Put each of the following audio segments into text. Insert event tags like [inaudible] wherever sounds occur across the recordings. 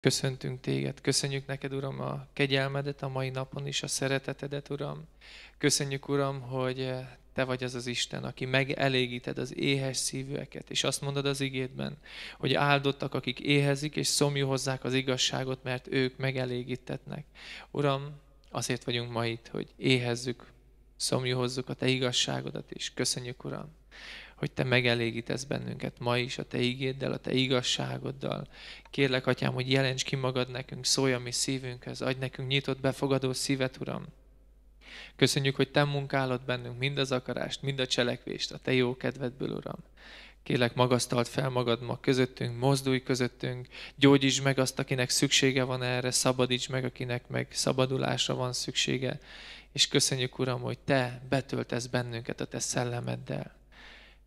Köszöntünk téged, köszönjük neked, Uram, a kegyelmedet a mai napon is, a szeretetedet, Uram. Köszönjük, Uram, hogy eh, te vagy az az Isten, aki megelégíted az éhes szívűeket, és azt mondod az igédben, hogy áldottak, akik éhezik, és szomjúhozzák az igazságot, mert ők megelégítetnek. Uram, azért vagyunk ma itt, hogy éhezzük, szomjúhozzuk a te igazságodat, és köszönjük, Uram, hogy Te megelégítesz bennünket ma is a Te ígéddel, a Te igazságoddal. Kérlek, Atyám, hogy jelents ki magad nekünk, szólj a mi szívünkhez, adj nekünk nyitott, befogadó szívet, Uram. Köszönjük, hogy Te munkálod bennünk mind az akarást, mind a cselekvést, a Te jó kedvedből, Uram. Kélek magasztalt fel magad ma közöttünk, mozdulj közöttünk, gyógyíts meg azt, akinek szüksége van erre, szabadíts meg, akinek meg szabadulásra van szüksége. És köszönjük, Uram, hogy Te betöltesz bennünket a Te szellemeddel.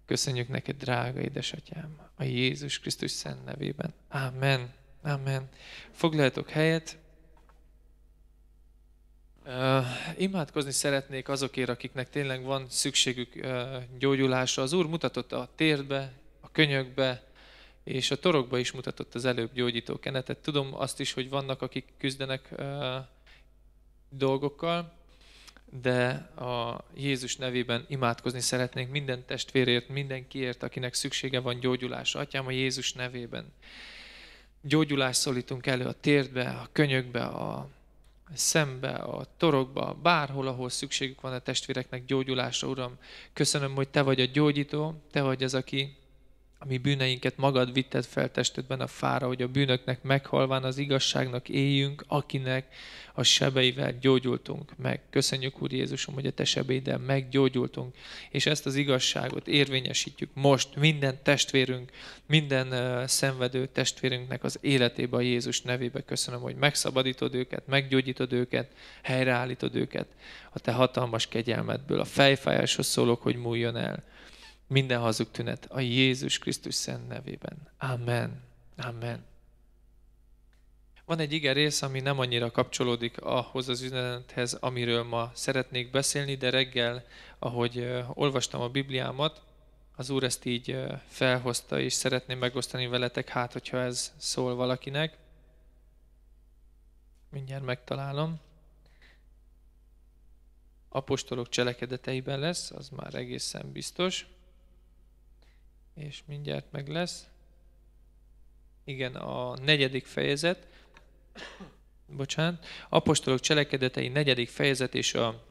Köszönjük neked, drága édesatyám, a Jézus Krisztus szent nevében. Amen. Amen. Foglaljatok helyet. Uh, imádkozni szeretnék azokért, akiknek tényleg van szükségük uh, gyógyulásra. Az Úr mutatott a térbe, a könyökbe, és a torokba is mutatott az előbb gyógyító kenetet. Tudom azt is, hogy vannak, akik küzdenek uh, dolgokkal, de a Jézus nevében imádkozni szeretnénk minden testvérért, mindenkiért, akinek szüksége van gyógyulásra. Atyám, a Jézus nevében gyógyulást szólítunk elő a térdbe, a könyökbe, a szembe, a torokba, bárhol, ahol szükségük van a testvéreknek gyógyulásra, Uram. Köszönöm, hogy Te vagy a gyógyító, Te vagy az, aki ami bűneinket magad vitted fel testedben a fára, hogy a bűnöknek meghalván az igazságnak éljünk, akinek a sebeivel gyógyultunk meg. Köszönjük, Úr Jézusom, hogy a te sebeiddel meggyógyultunk, és ezt az igazságot érvényesítjük most minden testvérünk, minden uh, szenvedő testvérünknek az életébe a Jézus nevébe. Köszönöm, hogy megszabadítod őket, meggyógyítod őket, helyreállítod őket a te hatalmas kegyelmedből. A fejfájáshoz szólok, hogy múljon el minden hazug tünet a Jézus Krisztus szent nevében. Amen. Amen. Van egy ige rész, ami nem annyira kapcsolódik ahhoz az üzenethez, amiről ma szeretnék beszélni, de reggel, ahogy olvastam a Bibliámat, az Úr ezt így felhozta, és szeretném megosztani veletek, hát, hogyha ez szól valakinek. Mindjárt megtalálom. Apostolok cselekedeteiben lesz, az már egészen biztos és mindjárt meg lesz. Igen, a negyedik fejezet, bocsánat, apostolok cselekedetei negyedik fejezet és a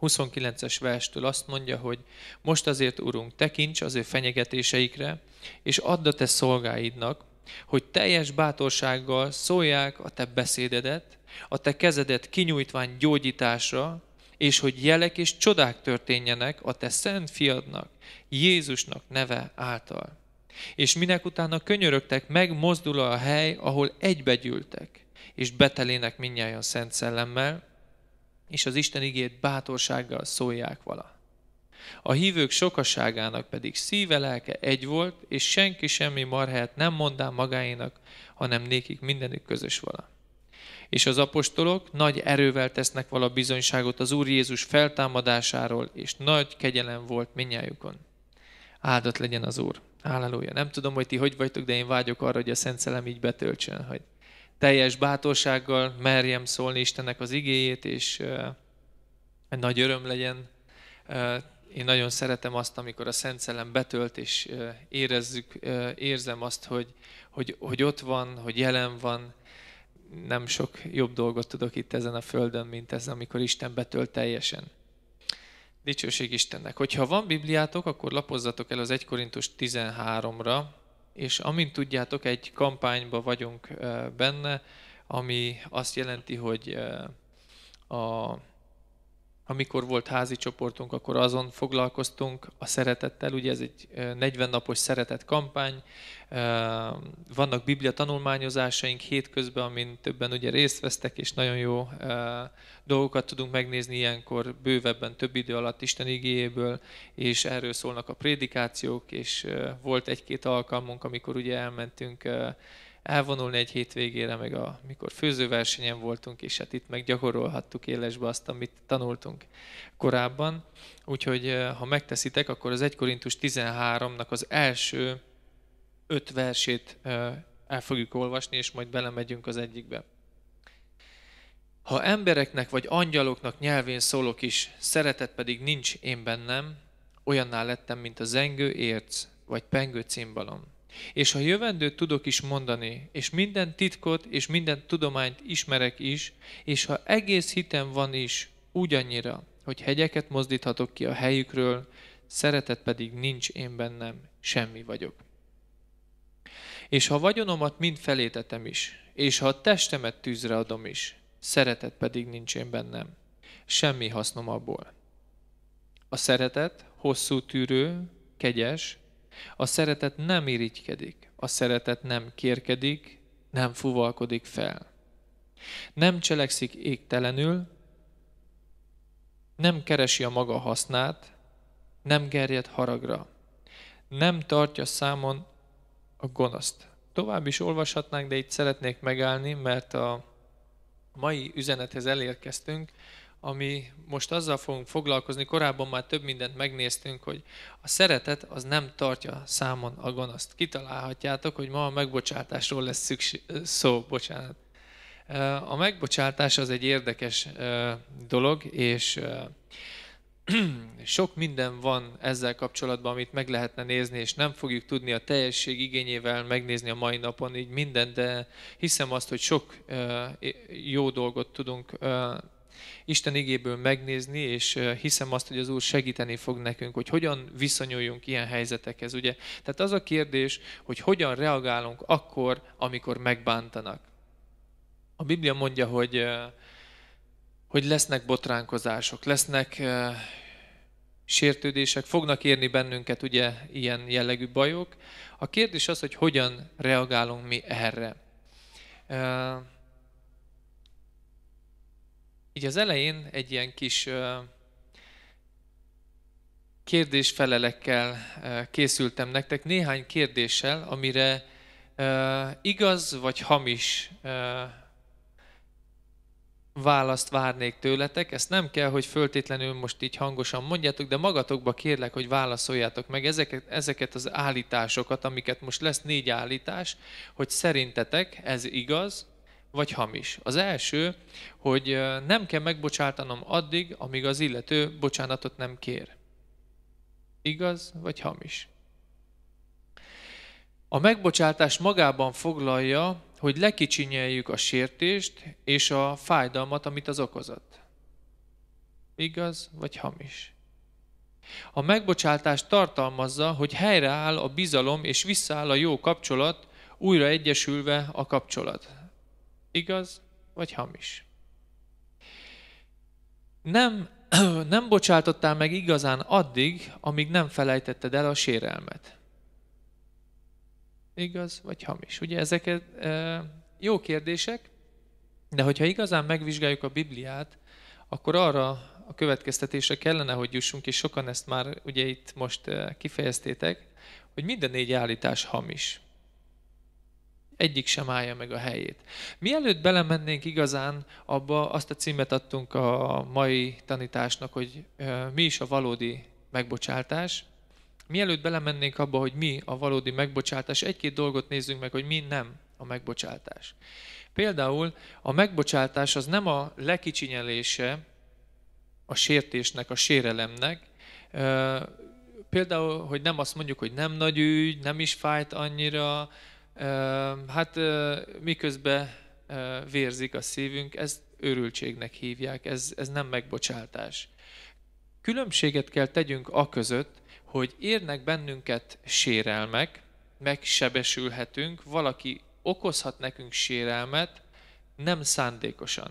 29-es verstől azt mondja, hogy most azért, Urunk, tekints az ő fenyegetéseikre, és add a te szolgáidnak, hogy teljes bátorsággal szólják a te beszédedet, a te kezedet kinyújtván gyógyításra, és hogy jelek és csodák történjenek a te szent fiadnak, Jézusnak neve által. És minek utána könyörögtek, megmozdul a hely, ahol egybegyűltek, és betelének minnyáján szent szellemmel, és az Isten igét bátorsággal szólják vala. A hívők sokaságának pedig szíve lelke egy volt, és senki semmi marhát nem mondá magáénak, hanem nékik mindenük közös vala és az apostolok nagy erővel tesznek vala bizonyságot az Úr Jézus feltámadásáról, és nagy kegyelem volt minnyájukon. Áldott legyen az Úr. Halleluja. Nem tudom, hogy ti hogy vagytok, de én vágyok arra, hogy a Szent Szelem így betöltsön, hogy teljes bátorsággal merjem szólni Istennek az igéjét, és uh, egy nagy öröm legyen. Uh, én nagyon szeretem azt, amikor a Szent Szellem betölt, és uh, érezzük, érzem azt, hogy, hogy, hogy ott van, hogy jelen van, nem sok jobb dolgot tudok itt ezen a földön, mint ez, amikor Isten betölt teljesen. Dicsőség Istennek. Hogyha van Bibliátok, akkor lapozzatok el az 1 Korintus 13-ra, és amint tudjátok, egy kampányba vagyunk benne, ami azt jelenti, hogy a, amikor volt házi csoportunk, akkor azon foglalkoztunk a szeretettel, ugye ez egy 40 napos szeretet kampány, vannak biblia tanulmányozásaink hétközben, amin többen ugye részt vesztek, és nagyon jó dolgokat tudunk megnézni ilyenkor bővebben, több idő alatt Isten igéjéből, és erről szólnak a prédikációk, és volt egy-két alkalmunk, amikor ugye elmentünk elvonulni egy hétvégére, meg a, mikor főzőversenyen voltunk, és hát itt meg gyakorolhattuk élesbe azt, amit tanultunk korábban. Úgyhogy ha megteszitek, akkor az 1 Korintus 13-nak az első öt versét el fogjuk olvasni, és majd belemegyünk az egyikbe. Ha embereknek vagy angyaloknak nyelvén szólok is, szeretet pedig nincs én bennem, olyanná lettem, mint a zengő érc, vagy pengő cimbalom. És ha jövendőt tudok is mondani, és minden titkot és minden tudományt ismerek is, és ha egész hitem van is, ugyannyira, hogy hegyeket mozdíthatok ki a helyükről, szeretet pedig nincs én bennem, semmi vagyok és ha vagyonomat mind felétetem is, és ha a testemet tűzre adom is, szeretet pedig nincs én bennem, semmi hasznom abból. A szeretet hosszú tűrő, kegyes, a szeretet nem irigykedik, a szeretet nem kérkedik, nem fuvalkodik fel. Nem cselekszik égtelenül, nem keresi a maga hasznát, nem gerjed haragra, nem tartja számon a gonoszt. Tovább is olvashatnánk, de itt szeretnék megállni, mert a mai üzenethez elérkeztünk, ami most azzal fogunk foglalkozni, korábban már több mindent megnéztünk, hogy a szeretet az nem tartja számon a gonoszt. Kitalálhatjátok, hogy ma a megbocsátásról lesz szükség, szó, bocsánat. A megbocsátás az egy érdekes dolog, és [clears throat] sok minden van ezzel kapcsolatban, amit meg lehetne nézni, és nem fogjuk tudni a teljesség igényével megnézni a mai napon így minden, de hiszem azt, hogy sok jó dolgot tudunk Isten igéből megnézni, és hiszem azt, hogy az Úr segíteni fog nekünk, hogy hogyan viszonyuljunk ilyen helyzetekhez. Ugye? Tehát az a kérdés, hogy hogyan reagálunk akkor, amikor megbántanak. A Biblia mondja, hogy hogy lesznek botránkozások, lesznek eh, sértődések, fognak érni bennünket ugye ilyen jellegű bajok. A kérdés az, hogy hogyan reagálunk mi erre. Eh, így az elején egy ilyen kis eh, kérdésfelelekkel készültem nektek, néhány kérdéssel, amire igaz vagy hamis választ várnék tőletek, ezt nem kell, hogy föltétlenül most így hangosan mondjátok, de magatokba kérlek, hogy válaszoljátok meg ezeket, ezeket az állításokat, amiket most lesz négy állítás, hogy szerintetek ez igaz, vagy hamis. Az első, hogy nem kell megbocsátanom addig, amíg az illető bocsánatot nem kér. Igaz, vagy hamis? A megbocsátás magában foglalja, hogy lekicsinyeljük a sértést és a fájdalmat, amit az okozott. Igaz vagy hamis? A megbocsátás tartalmazza, hogy helyreáll a bizalom és visszaáll a jó kapcsolat, újra egyesülve a kapcsolat. Igaz vagy hamis? Nem, [clears throat] nem bocsátottál meg igazán addig, amíg nem felejtetted el a sérelmet igaz vagy hamis. Ugye ezeket e, jó kérdések, de hogyha igazán megvizsgáljuk a Bibliát, akkor arra a következtetésre kellene, hogy jussunk, és sokan ezt már ugye itt most kifejeztétek, hogy minden négy állítás hamis. Egyik sem állja meg a helyét. Mielőtt belemennénk igazán abba, azt a címet adtunk a mai tanításnak, hogy mi is a valódi megbocsátás, Mielőtt belemennénk abba, hogy mi a valódi megbocsátás, egy-két dolgot nézzünk meg, hogy mi nem a megbocsátás. Például a megbocsátás az nem a lekicsinyelése a sértésnek, a sérelemnek, például, hogy nem azt mondjuk, hogy nem nagy ügy, nem is fájt annyira, hát miközben vérzik a szívünk, ezt örültségnek hívják, ez, ez nem megbocsátás. Különbséget kell tegyünk a között, hogy érnek bennünket sérelmek, megsebesülhetünk, valaki okozhat nekünk sérelmet, nem szándékosan.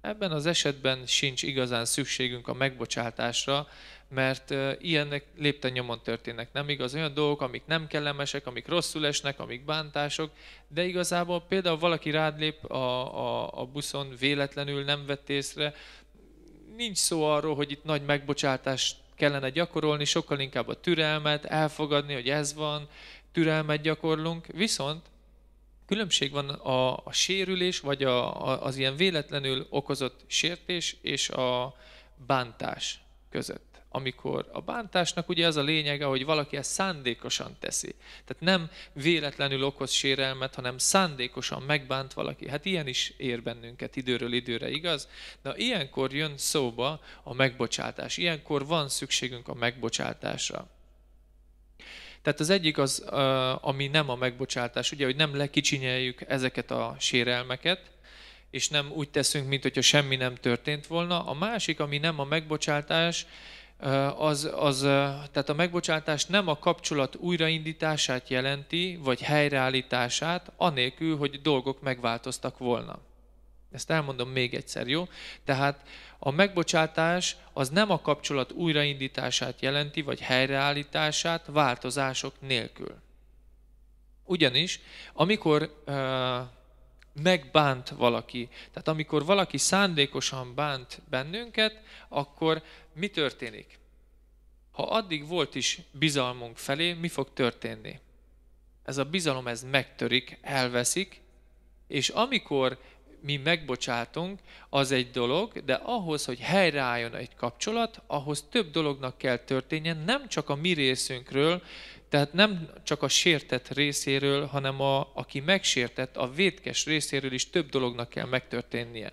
Ebben az esetben sincs igazán szükségünk a megbocsátásra, mert ilyenek lépten nyomon történnek, nem igaz? Olyan dolgok, amik nem kellemesek, amik rosszul esnek, amik bántások, de igazából például valaki rád lép a, a, a buszon, véletlenül nem vett észre, nincs szó arról, hogy itt nagy megbocsátást kellene gyakorolni, sokkal inkább a türelmet, elfogadni, hogy ez van, türelmet gyakorlunk, viszont különbség van a, a sérülés, vagy a, a, az ilyen véletlenül okozott sértés és a bántás között amikor a bántásnak ugye az a lényege, hogy valaki ezt szándékosan teszi. Tehát nem véletlenül okoz sérelmet, hanem szándékosan megbánt valaki. Hát ilyen is ér bennünket időről időre, igaz? Na ilyenkor jön szóba a megbocsátás. Ilyenkor van szükségünk a megbocsátásra. Tehát az egyik az, ami nem a megbocsátás, ugye, hogy nem lekicsinyeljük ezeket a sérelmeket, és nem úgy teszünk, mint hogyha semmi nem történt volna. A másik, ami nem a megbocsátás, az, az, tehát a megbocsátás nem a kapcsolat újraindítását jelenti, vagy helyreállítását, anélkül, hogy dolgok megváltoztak volna. Ezt elmondom még egyszer, jó? Tehát a megbocsátás az nem a kapcsolat újraindítását jelenti, vagy helyreállítását változások nélkül. Ugyanis, amikor megbánt valaki. Tehát amikor valaki szándékosan bánt bennünket, akkor mi történik? Ha addig volt is bizalmunk felé, mi fog történni? Ez a bizalom, ez megtörik, elveszik, és amikor mi megbocsátunk, az egy dolog, de ahhoz, hogy helyreálljon egy kapcsolat, ahhoz több dolognak kell történjen, nem csak a mi részünkről, tehát nem csak a sértett részéről, hanem a, aki megsértett, a vétkes részéről is több dolognak kell megtörténnie.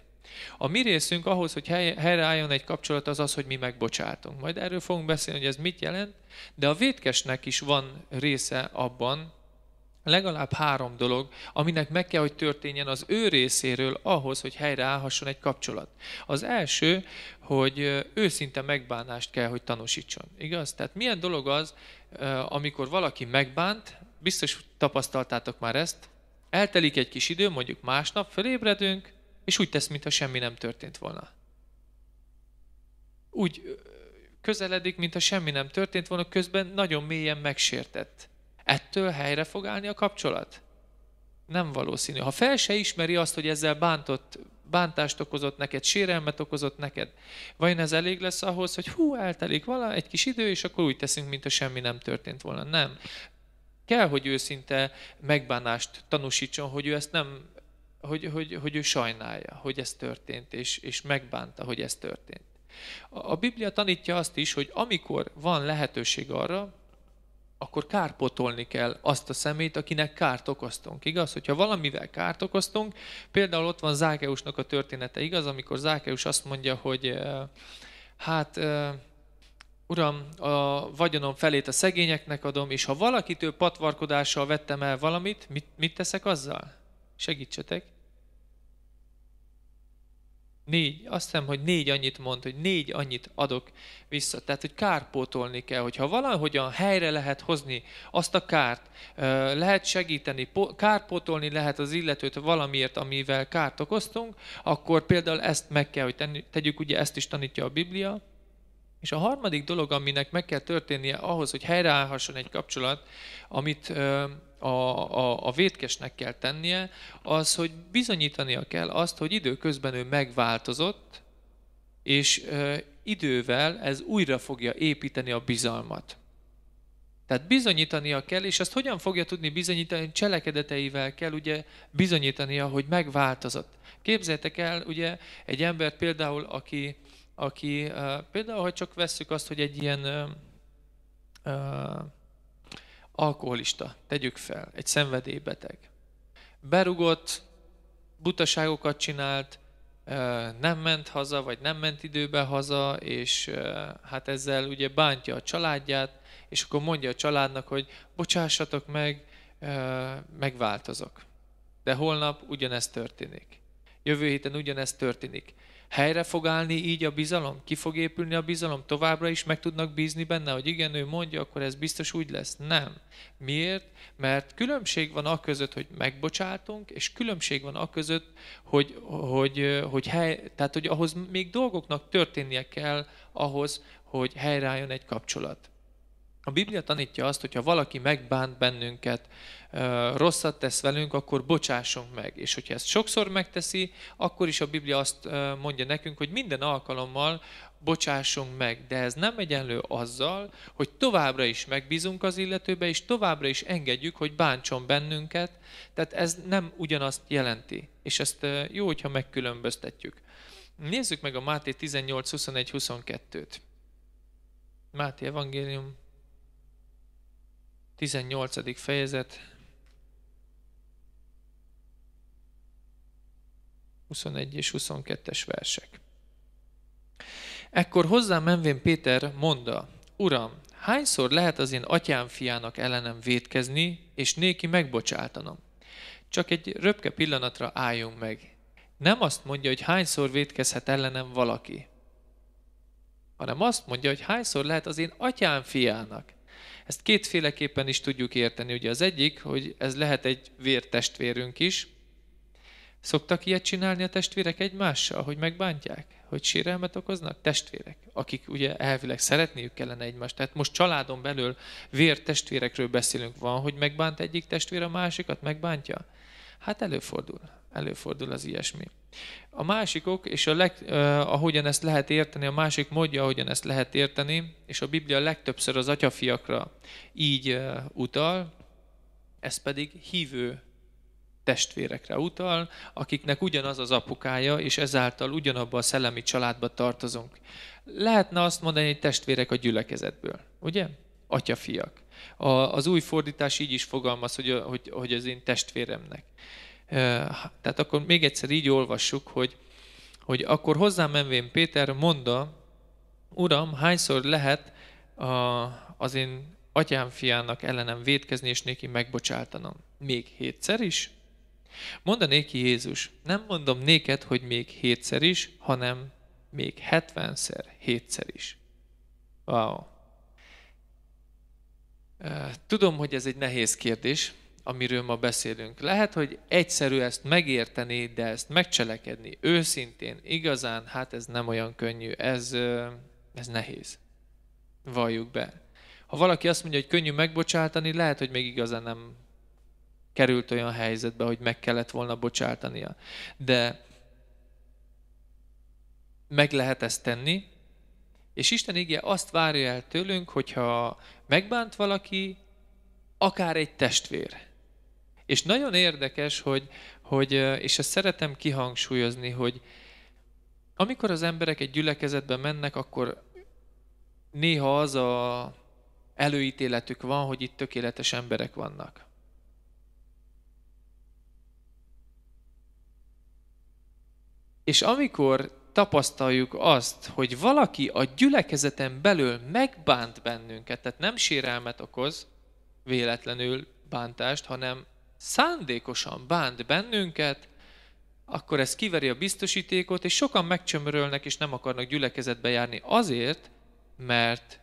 A mi részünk ahhoz, hogy helyreálljon egy kapcsolat, az az, hogy mi megbocsátunk. Majd erről fogunk beszélni, hogy ez mit jelent, de a vétkesnek is van része abban, legalább három dolog, aminek meg kell, hogy történjen az ő részéről ahhoz, hogy helyreállhasson egy kapcsolat. Az első, hogy őszinte megbánást kell, hogy tanúsítson. Igaz? Tehát milyen dolog az, amikor valaki megbánt, biztos tapasztaltátok már ezt, eltelik egy kis idő, mondjuk másnap, felébredünk, és úgy tesz, mintha semmi nem történt volna. Úgy közeledik, mintha semmi nem történt volna, közben nagyon mélyen megsértett. Ettől helyre fog állni a kapcsolat? Nem valószínű. Ha fel se ismeri azt, hogy ezzel bántott bántást okozott neked, sérelmet okozott neked. Vajon ez elég lesz ahhoz, hogy hú, eltelik vala egy kis idő, és akkor úgy teszünk, mintha semmi nem történt volna. Nem. Kell, hogy őszinte megbánást tanúsítson, hogy ő ezt nem, hogy, hogy, hogy ő sajnálja, hogy ez történt, és, és megbánta, hogy ez történt. A, a Biblia tanítja azt is, hogy amikor van lehetőség arra, akkor kárpotolni kell azt a szemét, akinek kárt okoztunk, igaz? Hogyha valamivel kárt okoztunk, például ott van Zákeusnak a története, igaz? Amikor Zákeus azt mondja, hogy eh, hát eh, Uram, a vagyonom felét a szegényeknek adom, és ha valakitől patvarkodással vettem el valamit, mit, mit teszek azzal? Segítsetek! Négy, azt hiszem, hogy négy annyit mond, hogy négy annyit adok vissza. Tehát, hogy kárpótolni kell, hogyha valahogyan helyre lehet hozni azt a kárt, lehet segíteni, kárpótolni lehet az illetőt valamiért, amivel kárt okoztunk, akkor például ezt meg kell, hogy tegyük, ugye ezt is tanítja a Biblia. És a harmadik dolog, aminek meg kell történnie ahhoz, hogy helyreállhasson egy kapcsolat, amit a, a, a vétkesnek kell tennie, az, hogy bizonyítania kell azt, hogy időközben ő megváltozott, és ö, idővel ez újra fogja építeni a bizalmat. Tehát bizonyítania kell, és azt hogyan fogja tudni bizonyítani, cselekedeteivel kell ugye bizonyítania, hogy megváltozott. Képzeljétek el ugye egy embert például, aki, aki uh, például, ha csak vesszük azt, hogy egy ilyen uh, alkoholista, tegyük fel, egy szenvedélybeteg. Berugott, butaságokat csinált, nem ment haza, vagy nem ment időbe haza, és hát ezzel ugye bántja a családját, és akkor mondja a családnak, hogy bocsássatok meg, megváltozok. De holnap ugyanezt történik. Jövő héten ugyanezt történik helyre fog állni így a bizalom? Ki fog épülni a bizalom? Továbbra is meg tudnak bízni benne, hogy igen, ő mondja, akkor ez biztos úgy lesz? Nem. Miért? Mert különbség van a között, hogy megbocsátunk, és különbség van a között, hogy, hogy, hogy, hely, tehát, hogy ahhoz még dolgoknak történnie kell ahhoz, hogy helyreálljon egy kapcsolat. A Biblia tanítja azt, hogy ha valaki megbánt bennünket, rosszat tesz velünk, akkor bocsássunk meg. És hogyha ezt sokszor megteszi, akkor is a Biblia azt mondja nekünk, hogy minden alkalommal bocsássunk meg. De ez nem egyenlő azzal, hogy továbbra is megbízunk az illetőbe, és továbbra is engedjük, hogy bántson bennünket. Tehát ez nem ugyanazt jelenti. És ezt jó, hogyha megkülönböztetjük. Nézzük meg a Máté 18, 21, 22-t. Máté Evangélium 18. fejezet, 21 és 22-es versek. Ekkor hozzám menvén Péter mondta, Uram, hányszor lehet az én atyám fiának ellenem vétkezni és néki megbocsátanom? Csak egy röpke pillanatra álljunk meg. Nem azt mondja, hogy hányszor vétkezhet ellenem valaki, hanem azt mondja, hogy hányszor lehet az én atyám fiának. Ezt kétféleképpen is tudjuk érteni. Ugye az egyik, hogy ez lehet egy vértestvérünk is. Szoktak ilyet csinálni a testvérek egymással, hogy megbántják? Hogy sérelmet okoznak? Testvérek, akik ugye elvileg szeretniük kellene egymást. Tehát most családon belül vértestvérekről beszélünk. Van, hogy megbánt egyik testvér a másikat, megbántja? Hát előfordul. Előfordul az ilyesmi. A másikok, és a leg, eh, ahogyan ezt lehet érteni, a másik módja, ahogyan ezt lehet érteni, és a Biblia legtöbbször az atyafiakra így eh, utal, ez pedig hívő testvérekre utal, akiknek ugyanaz az apukája, és ezáltal ugyanabban a szellemi családba tartozunk. Lehetne azt mondani, hogy testvérek a gyülekezetből, ugye? Atyafiak. A, az új fordítás így is fogalmaz, hogy, hogy, hogy az én testvéremnek. Tehát akkor még egyszer így olvassuk, hogy, hogy akkor hozzám menvén Péter mondta, Uram, hányszor lehet a, az én atyám fiának ellenem védkezni, és néki megbocsáltanom Még hétszer is? Mondta néki Jézus, nem mondom néked, hogy még hétszer is, hanem még hetvenszer, hétszer is. Wow. Tudom, hogy ez egy nehéz kérdés, amiről ma beszélünk. Lehet, hogy egyszerű ezt megérteni, de ezt megcselekedni őszintén, igazán, hát ez nem olyan könnyű, ez, ez nehéz. Valljuk be. Ha valaki azt mondja, hogy könnyű megbocsátani, lehet, hogy még igazán nem került olyan helyzetbe, hogy meg kellett volna bocsátania. De meg lehet ezt tenni, és Isten igye azt várja el tőlünk, hogyha megbánt valaki, akár egy testvér, és nagyon érdekes, hogy, hogy és ezt szeretem kihangsúlyozni, hogy amikor az emberek egy gyülekezetbe mennek, akkor néha az a előítéletük van, hogy itt tökéletes emberek vannak. És amikor tapasztaljuk azt, hogy valaki a gyülekezeten belül megbánt bennünket, tehát nem sérelmet okoz, véletlenül bántást, hanem szándékosan bánt bennünket, akkor ez kiveri a biztosítékot, és sokan megcsömörölnek, és nem akarnak gyülekezetbe járni azért, mert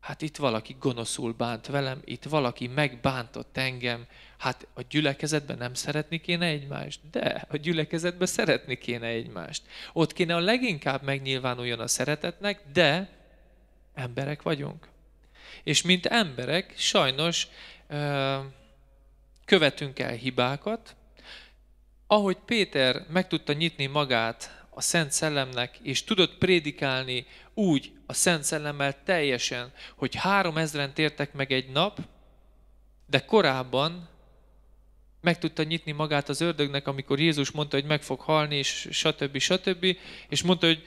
hát itt valaki gonoszul bánt velem, itt valaki megbántott engem, hát a gyülekezetben nem szeretni kéne egymást, de a gyülekezetben szeretni kéne egymást. Ott kéne a leginkább megnyilvánuljon a szeretetnek, de emberek vagyunk. És mint emberek sajnos követünk el hibákat. Ahogy Péter meg tudta nyitni magát a Szent Szellemnek, és tudott prédikálni úgy a Szent Szellemmel teljesen, hogy három ezren tértek meg egy nap, de korábban meg tudta nyitni magát az ördögnek, amikor Jézus mondta, hogy meg fog halni, és stb. stb. És mondta, hogy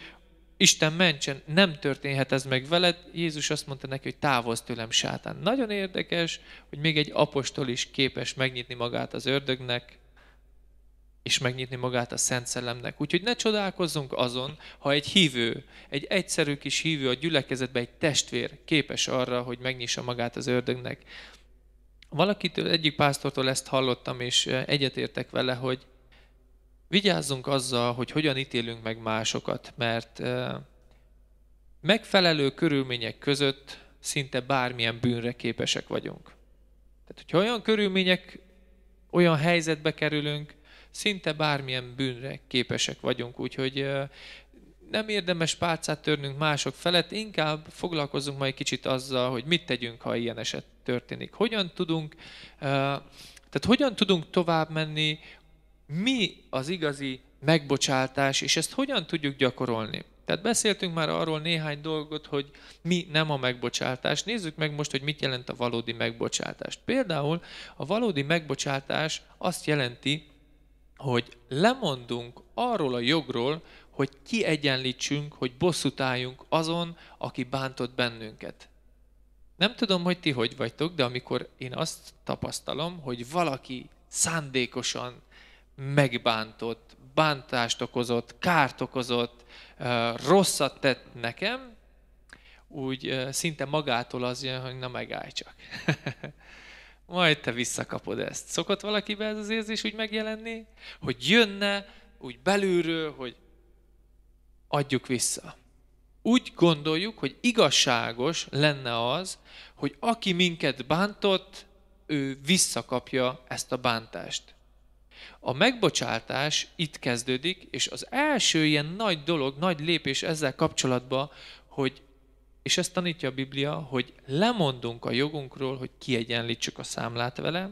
Isten mentsen, nem történhet ez meg veled. Jézus azt mondta neki, hogy távozz tőlem, sátán. Nagyon érdekes, hogy még egy apostol is képes megnyitni magát az ördögnek, és megnyitni magát a Szent Szellemnek. Úgyhogy ne csodálkozzunk azon, ha egy hívő, egy egyszerű kis hívő a gyülekezetben egy testvér képes arra, hogy megnyissa magát az ördögnek. Valakitől, egyik pásztortól ezt hallottam, és egyetértek vele, hogy Vigyázzunk azzal, hogy hogyan ítélünk meg másokat, mert megfelelő körülmények között szinte bármilyen bűnre képesek vagyunk. Tehát, hogyha olyan körülmények, olyan helyzetbe kerülünk, szinte bármilyen bűnre képesek vagyunk, úgyhogy nem érdemes pálcát törnünk mások felett, inkább foglalkozunk majd kicsit azzal, hogy mit tegyünk, ha ilyen eset történik. Hogyan tudunk, tehát hogyan tudunk tovább menni, mi az igazi megbocsátás, és ezt hogyan tudjuk gyakorolni. Tehát beszéltünk már arról néhány dolgot, hogy mi nem a megbocsátás. Nézzük meg most, hogy mit jelent a valódi megbocsátást. Például a valódi megbocsátás azt jelenti, hogy lemondunk arról a jogról, hogy kiegyenlítsünk, hogy bosszút álljunk azon, aki bántott bennünket. Nem tudom, hogy ti hogy vagytok, de amikor én azt tapasztalom, hogy valaki szándékosan megbántott, bántást okozott, kárt okozott, rosszat tett nekem, úgy szinte magától az jön, hogy na megállj csak. [laughs] Majd te visszakapod ezt. Szokott valakiben ez az érzés úgy megjelenni, hogy jönne úgy belülről, hogy adjuk vissza. Úgy gondoljuk, hogy igazságos lenne az, hogy aki minket bántott, ő visszakapja ezt a bántást. A megbocsátás itt kezdődik, és az első ilyen nagy dolog, nagy lépés ezzel kapcsolatban, hogy, és ezt tanítja a Biblia, hogy lemondunk a jogunkról, hogy kiegyenlítsük a számlát vele.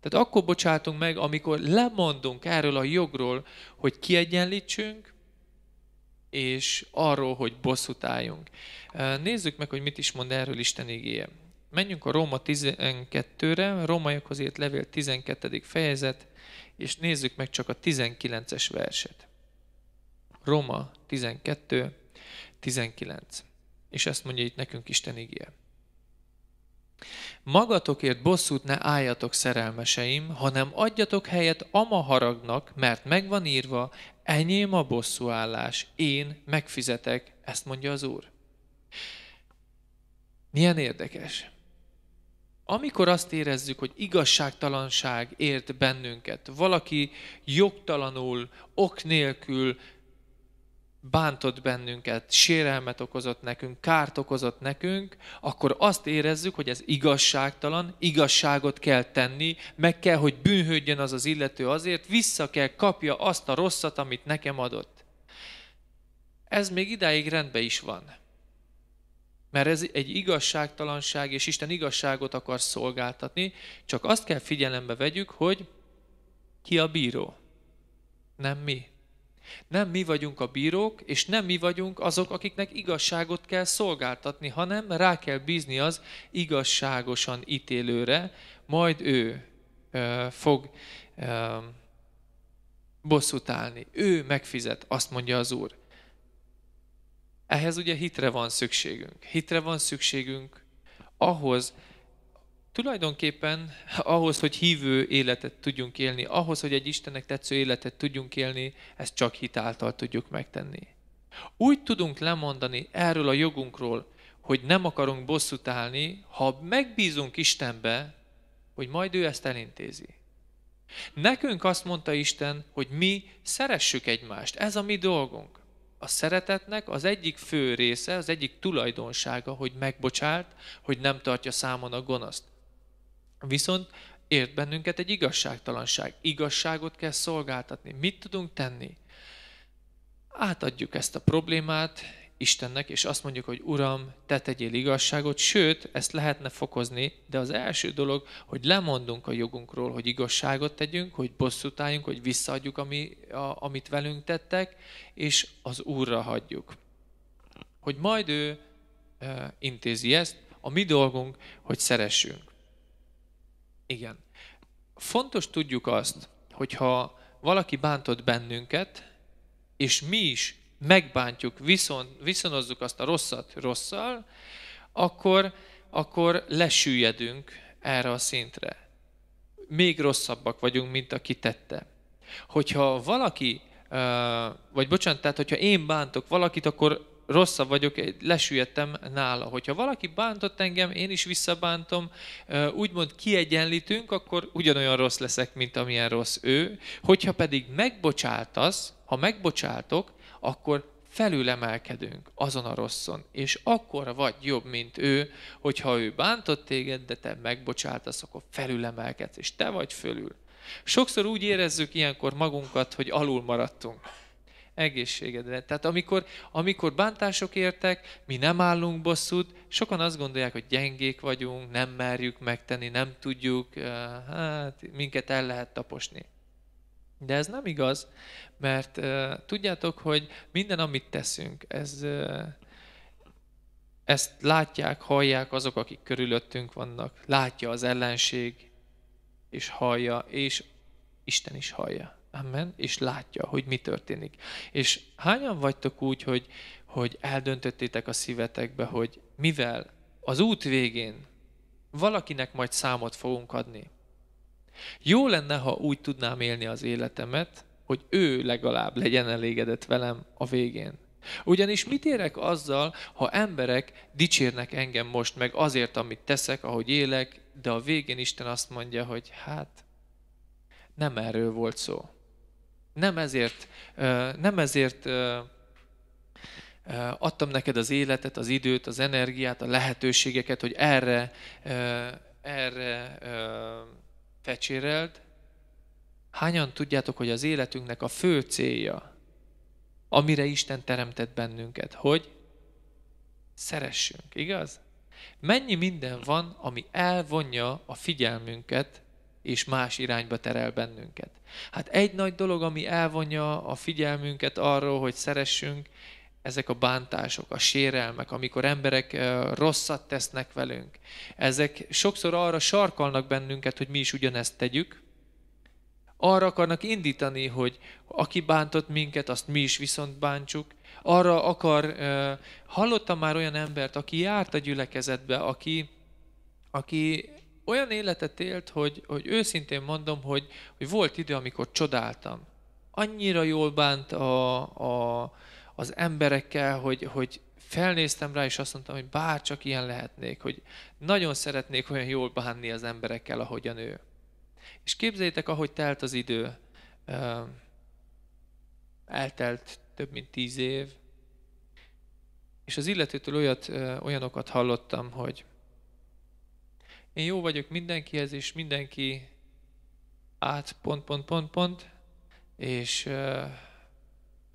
Tehát akkor bocsátunk meg, amikor lemondunk erről a jogról, hogy kiegyenlítsünk, és arról, hogy bosszút álljunk. Nézzük meg, hogy mit is mond erről Isten igéje. Menjünk a Róma 12-re, Rómaiakhoz írt levél 12. fejezet, és nézzük meg csak a 19-es verset. Roma 12, 19. És ezt mondja itt nekünk Isten igye. Magatokért bosszút ne álljatok, szerelmeseim, hanem adjatok helyet ama haragnak, mert megvan írva, enyém a bosszúállás, én megfizetek, ezt mondja az Úr. Milyen érdekes. Amikor azt érezzük, hogy igazságtalanság ért bennünket, valaki jogtalanul, ok nélkül bántott bennünket, sérelmet okozott nekünk, kárt okozott nekünk, akkor azt érezzük, hogy ez igazságtalan, igazságot kell tenni, meg kell, hogy bűnhődjön az az illető azért, vissza kell kapja azt a rosszat, amit nekem adott. Ez még idáig rendben is van mert ez egy igazságtalanság, és Isten igazságot akar szolgáltatni, csak azt kell figyelembe vegyük, hogy ki a bíró, nem mi. Nem mi vagyunk a bírók, és nem mi vagyunk azok, akiknek igazságot kell szolgáltatni, hanem rá kell bízni az igazságosan ítélőre, majd ő ö, fog ö, bosszút állni. Ő megfizet, azt mondja az Úr. Ehhez ugye hitre van szükségünk. Hitre van szükségünk ahhoz, tulajdonképpen ahhoz, hogy hívő életet tudjunk élni, ahhoz, hogy egy Istennek tetsző életet tudjunk élni, ezt csak hit által tudjuk megtenni. Úgy tudunk lemondani erről a jogunkról, hogy nem akarunk bosszút állni, ha megbízunk Istenbe, hogy majd ő ezt elintézi. Nekünk azt mondta Isten, hogy mi szeressük egymást, ez a mi dolgunk a szeretetnek az egyik fő része, az egyik tulajdonsága, hogy megbocsált, hogy nem tartja számon a gonoszt. Viszont ért bennünket egy igazságtalanság. Igazságot kell szolgáltatni. Mit tudunk tenni? Átadjuk ezt a problémát Istennek, és azt mondjuk, hogy Uram, te tegyél igazságot, sőt, ezt lehetne fokozni, de az első dolog, hogy lemondunk a jogunkról, hogy igazságot tegyünk, hogy bosszút álljunk, hogy visszaadjuk, ami, a, amit velünk tettek, és az Úrra hagyjuk. Hogy majd ő e, intézi ezt, a mi dolgunk, hogy szeressünk. Igen. Fontos tudjuk azt, hogyha valaki bántott bennünket, és mi is megbántjuk, viszon, viszonozzuk azt a rosszat rosszal, akkor, akkor lesüllyedünk erre a szintre. Még rosszabbak vagyunk, mint aki tette. Hogyha valaki, vagy bocsánat, tehát hogyha én bántok valakit, akkor rosszabb vagyok, lesüllyedtem nála. Hogyha valaki bántott engem, én is visszabántom, úgymond kiegyenlítünk, akkor ugyanolyan rossz leszek, mint amilyen rossz ő. Hogyha pedig megbocsáltasz, ha megbocsáltok, akkor felülemelkedünk azon a rosszon, és akkor vagy jobb, mint ő, hogyha ő bántott téged, de te megbocsátasz, akkor felülemelkedsz, és te vagy fölül. Sokszor úgy érezzük ilyenkor magunkat, hogy alul maradtunk. Egészségedre. Tehát amikor, amikor bántások értek, mi nem állunk bosszút, sokan azt gondolják, hogy gyengék vagyunk, nem merjük megtenni, nem tudjuk, eh, hát minket el lehet taposni. De ez nem igaz, mert uh, tudjátok, hogy minden, amit teszünk, ez, uh, ezt látják, hallják azok, akik körülöttünk vannak. Látja az ellenség, és hallja, és Isten is hallja. Amen. És látja, hogy mi történik. És hányan vagytok úgy, hogy, hogy eldöntöttétek a szívetekbe, hogy mivel az út végén valakinek majd számot fogunk adni, jó lenne, ha úgy tudnám élni az életemet, hogy ő legalább legyen elégedett velem a végén. Ugyanis mit érek azzal, ha emberek dicsérnek engem most meg azért, amit teszek, ahogy élek, de a végén Isten azt mondja, hogy hát nem erről volt szó. Nem ezért, nem ezért adtam neked az életet, az időt, az energiát, a lehetőségeket, hogy erre, erre fecséreld, hányan tudjátok, hogy az életünknek a fő célja, amire Isten teremtett bennünket, hogy szeressünk, igaz? Mennyi minden van, ami elvonja a figyelmünket, és más irányba terel bennünket. Hát egy nagy dolog, ami elvonja a figyelmünket arról, hogy szeressünk, ezek a bántások, a sérelmek, amikor emberek rosszat tesznek velünk, ezek sokszor arra sarkalnak bennünket, hogy mi is ugyanezt tegyük, arra akarnak indítani, hogy aki bántott minket, azt mi is viszont bántsuk. Arra akar, hallottam már olyan embert, aki járt a gyülekezetbe, aki, aki olyan életet élt, hogy, hogy őszintén mondom, hogy, hogy volt idő, amikor csodáltam. Annyira jól bánt a, a, az emberekkel, hogy, hogy felnéztem rá, és azt mondtam, hogy bár csak ilyen lehetnék, hogy nagyon szeretnék olyan jól bánni az emberekkel, ahogyan ő. És képzeljétek, ahogy telt az idő, eltelt több mint tíz év, és az illetőtől olyat, olyanokat hallottam, hogy én jó vagyok mindenkihez, és mindenki át pont, pont, pont, pont, és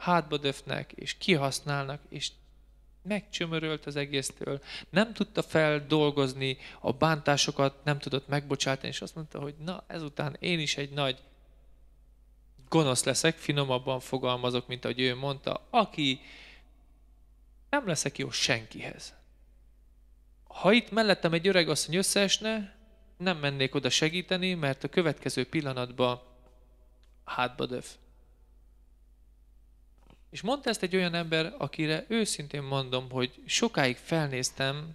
hátba döfnek, és kihasználnak, és megcsömörölt az egésztől, nem tudta feldolgozni a bántásokat, nem tudott megbocsátani, és azt mondta, hogy na, ezután én is egy nagy gonosz leszek, finomabban fogalmazok, mint ahogy ő mondta, aki nem leszek jó senkihez. Ha itt mellettem egy öreg asszony összeesne, nem mennék oda segíteni, mert a következő pillanatban hátba döf. És mondta ezt egy olyan ember, akire őszintén mondom, hogy sokáig felnéztem,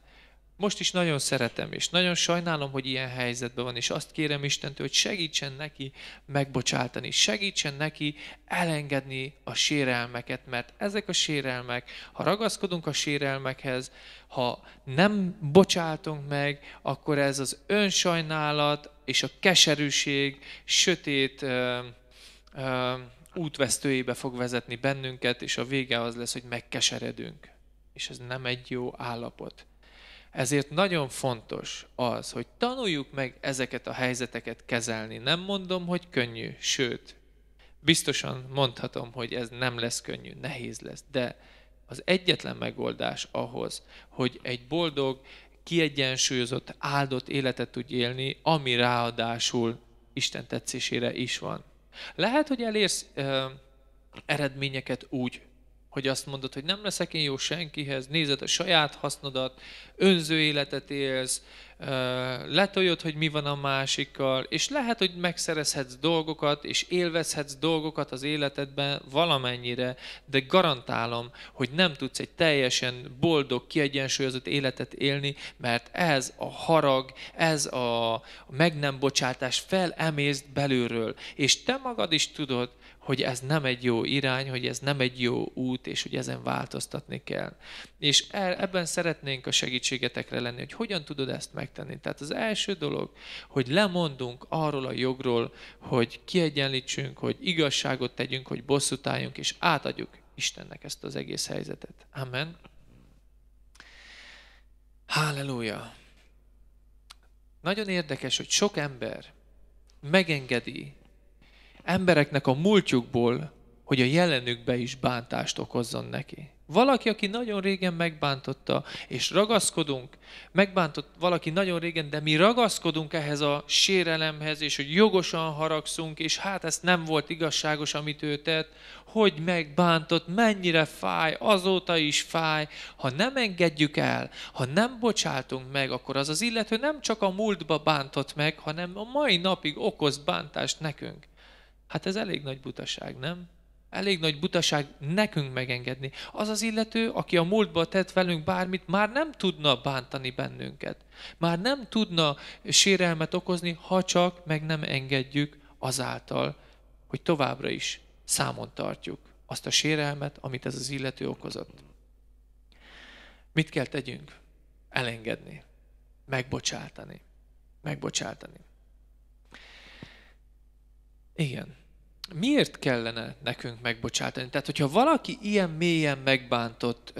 most is nagyon szeretem, és nagyon sajnálom, hogy ilyen helyzetben van, és azt kérem Istentől, hogy segítsen neki megbocsátani, segítsen neki elengedni a sérelmeket, mert ezek a sérelmek, ha ragaszkodunk a sérelmekhez, ha nem bocsátunk meg, akkor ez az önsajnálat és a keserűség, sötét ö, ö, útvesztőjébe fog vezetni bennünket, és a vége az lesz, hogy megkeseredünk. És ez nem egy jó állapot. Ezért nagyon fontos az, hogy tanuljuk meg ezeket a helyzeteket kezelni. Nem mondom, hogy könnyű, sőt, biztosan mondhatom, hogy ez nem lesz könnyű, nehéz lesz, de az egyetlen megoldás ahhoz, hogy egy boldog, kiegyensúlyozott, áldott életet tudj élni, ami ráadásul Isten tetszésére is van. Lehet, hogy elérsz ö, eredményeket úgy, hogy azt mondod, hogy nem leszek én jó senkihez, nézed a saját hasznodat, önző életet élsz, letoljod, hogy mi van a másikkal, és lehet, hogy megszerezhetsz dolgokat, és élvezhetsz dolgokat az életedben valamennyire, de garantálom, hogy nem tudsz egy teljesen boldog, kiegyensúlyozott életet élni, mert ez a harag, ez a meg nem bocsátás felemészt belülről, és te magad is tudod, hogy ez nem egy jó irány, hogy ez nem egy jó út, és hogy ezen változtatni kell. És ebben szeretnénk a segítségetekre lenni, hogy hogyan tudod ezt megtenni. Tehát az első dolog, hogy lemondunk arról a jogról, hogy kiegyenlítsünk, hogy igazságot tegyünk, hogy bosszút álljunk, és átadjuk Istennek ezt az egész helyzetet. Amen. Halleluja! Nagyon érdekes, hogy sok ember megengedi embereknek a múltjukból, hogy a jelenükbe is bántást okozzon neki. Valaki, aki nagyon régen megbántotta, és ragaszkodunk, megbántott valaki nagyon régen, de mi ragaszkodunk ehhez a sérelemhez, és hogy jogosan haragszunk, és hát ez nem volt igazságos, amit ő tett, hogy megbántott, mennyire fáj, azóta is fáj. Ha nem engedjük el, ha nem bocsátunk meg, akkor az az illető nem csak a múltba bántott meg, hanem a mai napig okoz bántást nekünk. Hát ez elég nagy butaság, nem? Elég nagy butaság nekünk megengedni. Az az illető, aki a múltba tett velünk bármit, már nem tudna bántani bennünket. Már nem tudna sérelmet okozni, ha csak meg nem engedjük azáltal, hogy továbbra is számon tartjuk azt a sérelmet, amit ez az illető okozott. Mit kell tegyünk? Elengedni. Megbocsátani. Megbocsátani. Igen. Miért kellene nekünk megbocsátani? Tehát, hogyha valaki ilyen mélyen megbántott,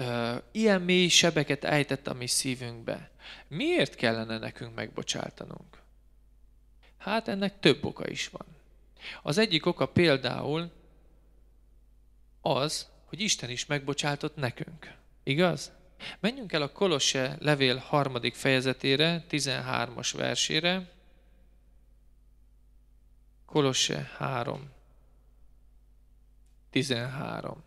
ilyen mély sebeket ejtett a mi szívünkbe, miért kellene nekünk megbocsátanunk? Hát ennek több oka is van. Az egyik oka például az, hogy Isten is megbocsátott nekünk. Igaz? Menjünk el a Kolosse levél harmadik fejezetére, 13-as versére, Kolosse 3. 13.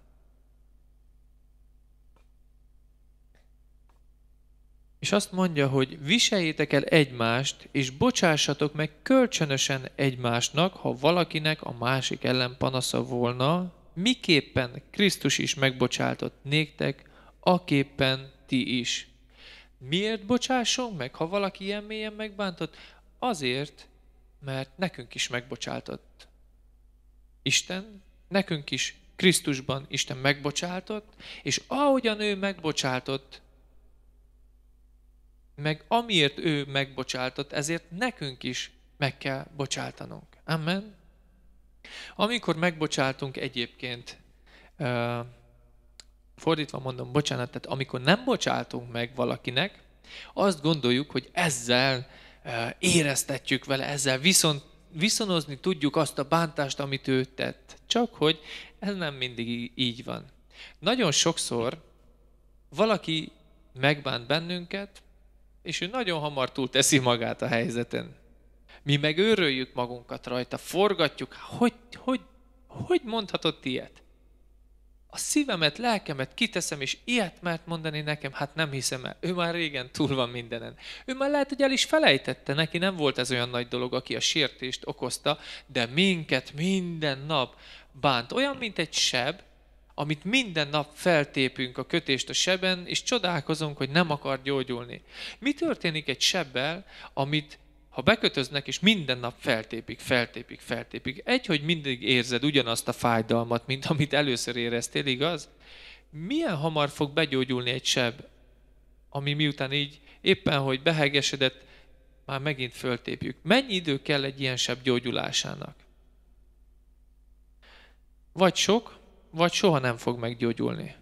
És azt mondja, hogy viseljétek el egymást, és bocsássatok meg kölcsönösen egymásnak, ha valakinek a másik ellen panasza volna, miképpen Krisztus is megbocsátott néktek, aképpen ti is. Miért bocsássunk meg, ha valaki ilyen mélyen megbántott? Azért, mert nekünk is megbocsátott. Isten nekünk is Krisztusban Isten megbocsátott, és ahogyan ő megbocsátott, meg amiért ő megbocsátott, ezért nekünk is meg kell bocsátanunk. Amen. Amikor megbocsátunk egyébként, uh, fordítva mondom, bocsánat, tehát amikor nem bocsátunk meg valakinek, azt gondoljuk, hogy ezzel éreztetjük vele ezzel, viszont viszonozni tudjuk azt a bántást, amit ő tett. Csak hogy ez nem mindig így van. Nagyon sokszor valaki megbánt bennünket, és ő nagyon hamar túl teszi magát a helyzeten. Mi meg őröljük magunkat rajta, forgatjuk, hogy, hogy, hogy mondhatott ilyet? a szívemet, lelkemet kiteszem, és ilyet mert mondani nekem, hát nem hiszem el. Ő már régen túl van mindenen. Ő már lehet, hogy el is felejtette, neki nem volt ez olyan nagy dolog, aki a sértést okozta, de minket minden nap bánt. Olyan, mint egy seb, amit minden nap feltépünk a kötést a seben, és csodálkozunk, hogy nem akar gyógyulni. Mi történik egy sebbel, amit ha bekötöznek, és minden nap feltépik, feltépik, feltépik, egy, hogy mindig érzed ugyanazt a fájdalmat, mint amit először éreztél, igaz? Milyen hamar fog begyógyulni egy seb, ami miután így éppen, hogy behegesedett, már megint föltépjük. Mennyi idő kell egy ilyen seb gyógyulásának? Vagy sok, vagy soha nem fog meggyógyulni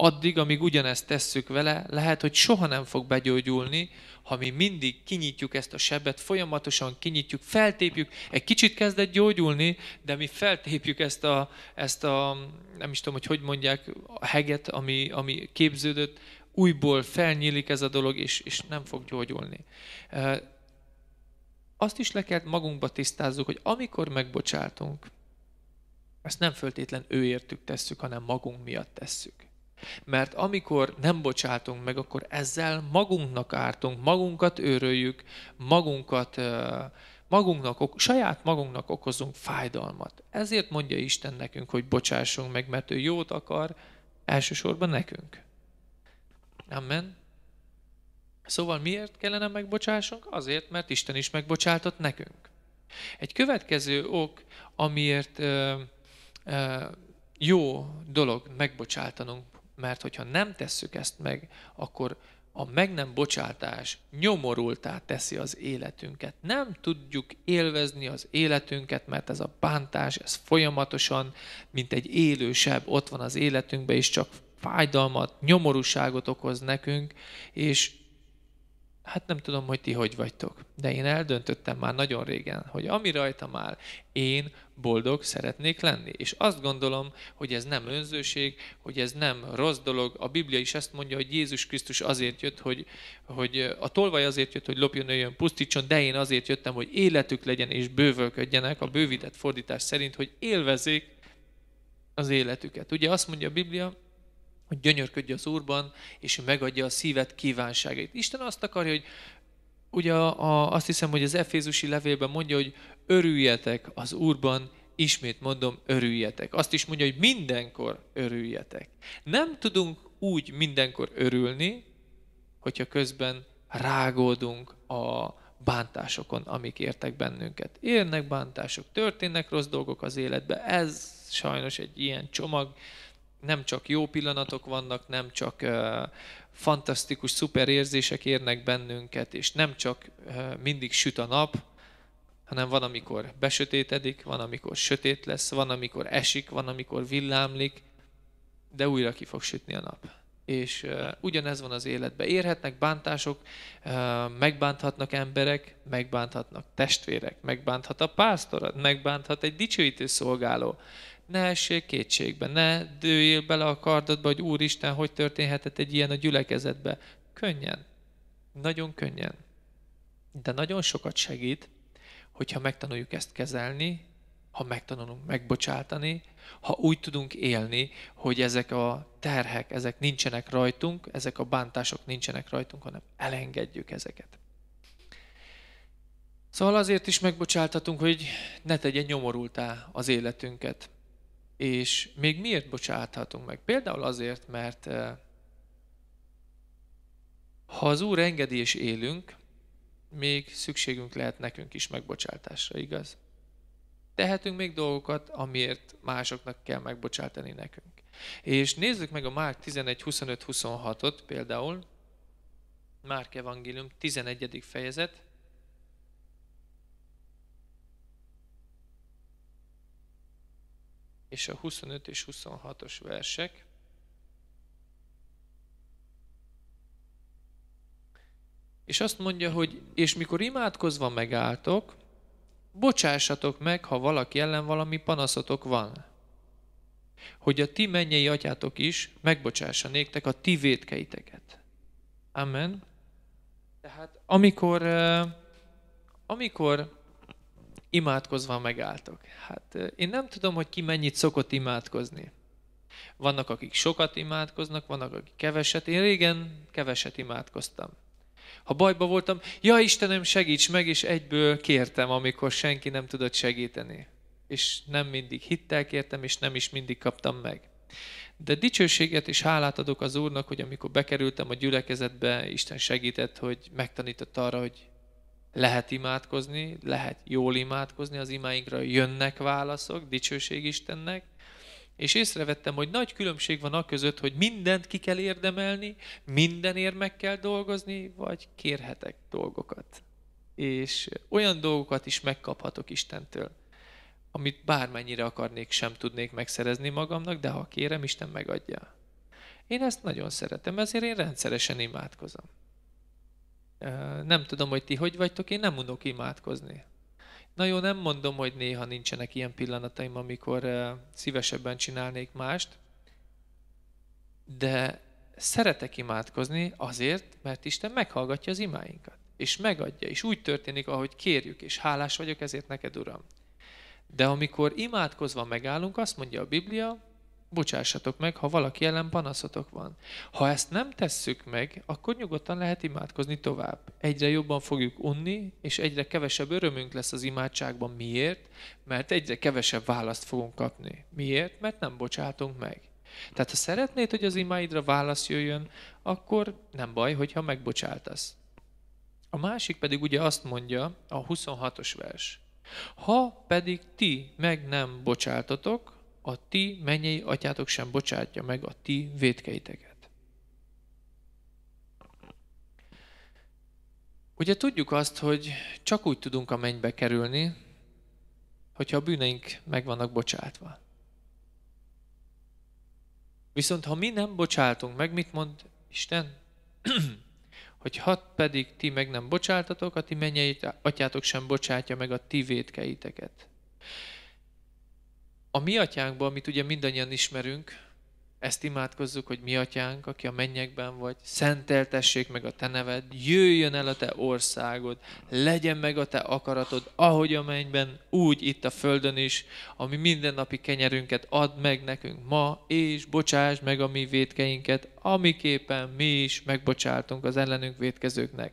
addig, amíg ugyanezt tesszük vele, lehet, hogy soha nem fog begyógyulni, ha mi mindig kinyitjuk ezt a sebet, folyamatosan kinyitjuk, feltépjük, egy kicsit kezdett gyógyulni, de mi feltépjük ezt a, ezt a nem is tudom, hogy hogy mondják, a heget, ami, ami képződött, újból felnyílik ez a dolog, és, és nem fog gyógyulni. Azt is le kell magunkba tisztázzuk, hogy amikor megbocsátunk, ezt nem föltétlen őértük tesszük, hanem magunk miatt tesszük. Mert amikor nem bocsátunk meg, akkor ezzel magunknak ártunk, magunkat őröljük, magunkat, magunknak, saját magunknak okozunk fájdalmat. Ezért mondja Isten nekünk, hogy bocsássunk meg, mert ő jót akar elsősorban nekünk. Amen. Szóval miért kellene megbocsássunk? Azért, mert Isten is megbocsátott nekünk. Egy következő ok, amiért ö, ö, jó dolog megbocsátanunk mert hogyha nem tesszük ezt meg, akkor a meg nem bocsátás nyomorultá teszi az életünket. Nem tudjuk élvezni az életünket, mert ez a bántás, ez folyamatosan, mint egy élősebb ott van az életünkben, és csak fájdalmat, nyomorúságot okoz nekünk, és hát nem tudom, hogy ti hogy vagytok, de én eldöntöttem már nagyon régen, hogy ami rajtam áll, én boldog szeretnék lenni. És azt gondolom, hogy ez nem önzőség, hogy ez nem rossz dolog. A Biblia is ezt mondja, hogy Jézus Krisztus azért jött, hogy, hogy a tolvaj azért jött, hogy lopjon, öljön, pusztítson, de én azért jöttem, hogy életük legyen és bővölködjenek, a bővített fordítás szerint, hogy élvezék az életüket. Ugye azt mondja a Biblia, hogy gyönyörködj az Úrban, és ő megadja a szíved kívánságait. Isten azt akarja, hogy ugye a, a, azt hiszem, hogy az Efézusi levélben mondja, hogy örüljetek az Úrban, ismét mondom, örüljetek. Azt is mondja, hogy mindenkor örüljetek. Nem tudunk úgy mindenkor örülni, hogyha közben rágódunk a bántásokon, amik értek bennünket. Érnek bántások, történnek rossz dolgok az életbe, ez sajnos egy ilyen csomag, nem csak jó pillanatok vannak, nem csak fantasztikus, szuper érzések érnek bennünket, és nem csak mindig süt a nap, hanem van, amikor besötétedik, van, amikor sötét lesz, van, amikor esik, van, amikor villámlik, de újra ki fog sütni a nap. És uh, ugyanez van az életben. Érhetnek bántások, uh, megbánthatnak emberek, megbánthatnak testvérek, megbánthat a pásztorod, megbánthat egy dicsőítő szolgáló, ne essél kétségbe, ne dőjél bele a kardodba, hogy Úristen, hogy történhetett egy ilyen a gyülekezetbe. Könnyen, nagyon könnyen. De nagyon sokat segít, hogyha megtanuljuk ezt kezelni, ha megtanulunk megbocsátani, ha úgy tudunk élni, hogy ezek a terhek, ezek nincsenek rajtunk, ezek a bántások nincsenek rajtunk, hanem elengedjük ezeket. Szóval azért is megbocsáltatunk, hogy ne tegye nyomorultá az életünket. És még miért bocsáthatunk meg? Például azért, mert eh, ha az Úr engedi és élünk, még szükségünk lehet nekünk is megbocsátásra, igaz? Tehetünk még dolgokat, amiért másoknak kell megbocsátani nekünk. És nézzük meg a Márk 11.25-26-ot például, Márk evangélium 11. fejezet, és a 25 és 26-os versek. És azt mondja, hogy és mikor imádkozva megálltok, bocsássatok meg, ha valaki ellen valami panaszotok van, hogy a ti mennyei atyátok is megbocsássa néktek a ti vétkeiteket. Amen. Tehát amikor, eh, amikor imádkozva megálltok. Hát én nem tudom, hogy ki mennyit szokott imádkozni. Vannak, akik sokat imádkoznak, vannak, akik keveset. Én régen keveset imádkoztam. Ha bajba voltam, ja Istenem, segíts meg, és egyből kértem, amikor senki nem tudott segíteni. És nem mindig hittel kértem, és nem is mindig kaptam meg. De dicsőséget és hálát adok az Úrnak, hogy amikor bekerültem a gyülekezetbe, Isten segített, hogy megtanított arra, hogy lehet imádkozni, lehet jól imádkozni, az imáinkra jönnek válaszok, dicsőség Istennek, és észrevettem, hogy nagy különbség van a között, hogy mindent ki kell érdemelni, mindenért meg kell dolgozni, vagy kérhetek dolgokat. És olyan dolgokat is megkaphatok Istentől, amit bármennyire akarnék, sem tudnék megszerezni magamnak, de ha kérem, Isten megadja. Én ezt nagyon szeretem, ezért én rendszeresen imádkozom. Nem tudom, hogy ti hogy vagytok, én nem mondok imádkozni. Na jó, nem mondom, hogy néha nincsenek ilyen pillanataim, amikor szívesebben csinálnék mást, de szeretek imádkozni azért, mert Isten meghallgatja az imáinkat, és megadja, és úgy történik, ahogy kérjük, és hálás vagyok ezért neked, Uram. De amikor imádkozva megállunk, azt mondja a Biblia, bocsássatok meg, ha valaki ellen panaszotok van. Ha ezt nem tesszük meg, akkor nyugodtan lehet imádkozni tovább. Egyre jobban fogjuk unni, és egyre kevesebb örömünk lesz az imádságban. Miért? Mert egyre kevesebb választ fogunk kapni. Miért? Mert nem bocsátunk meg. Tehát ha szeretnéd, hogy az imáidra válasz jöjjön, akkor nem baj, hogyha megbocsáltasz. A másik pedig ugye azt mondja, a 26-os vers. Ha pedig ti meg nem bocsáltatok, a ti mennyei atyátok sem bocsátja meg a ti védkeiteket. Ugye tudjuk azt, hogy csak úgy tudunk a mennybe kerülni, hogyha a bűneink meg vannak bocsátva. Viszont ha mi nem bocsáltunk meg, mit mond Isten? [clears throat] hogy hat pedig ti meg nem bocsáltatok, a ti mennyei atyátok sem bocsátja meg a ti védkeiteket. A mi atyánkba, amit ugye mindannyian ismerünk, ezt imádkozzuk, hogy mi atyánk, aki a mennyekben vagy, szenteltessék meg a te neved, jöjjön el a te országod, legyen meg a te akaratod, ahogy a mennyben, úgy itt a földön is, ami mindennapi kenyerünket add meg nekünk ma, és bocsáss meg a mi vétkeinket, amiképpen mi is megbocsáltunk az ellenünk vétkezőknek.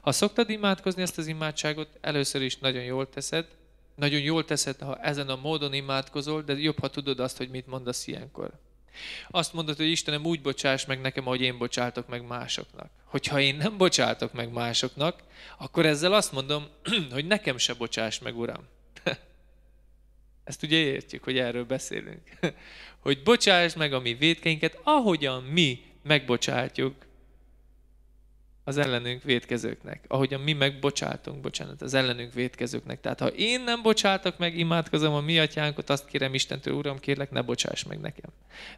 Ha szoktad imádkozni ezt az imádságot, először is nagyon jól teszed, nagyon jól teszed, ha ezen a módon imádkozol, de jobb, ha tudod azt, hogy mit mondasz ilyenkor. Azt mondod, hogy Istenem úgy bocsáss meg nekem, ahogy én bocsátok meg másoknak. Hogyha én nem bocsátok meg másoknak, akkor ezzel azt mondom, [clears throat] hogy nekem se bocsáss meg, Uram. [laughs] Ezt ugye értjük, hogy erről beszélünk. [laughs] Hogy bocsáss meg a mi védkeinket, ahogyan mi megbocsátjuk az ellenünk védkezőknek, ahogyan mi megbocsátunk, bocsánat, az ellenünk védkezőknek. Tehát ha én nem bocsátok meg, imádkozom a mi atyánkot, azt kérem Istentől, Uram, kérlek, ne bocsáss meg nekem,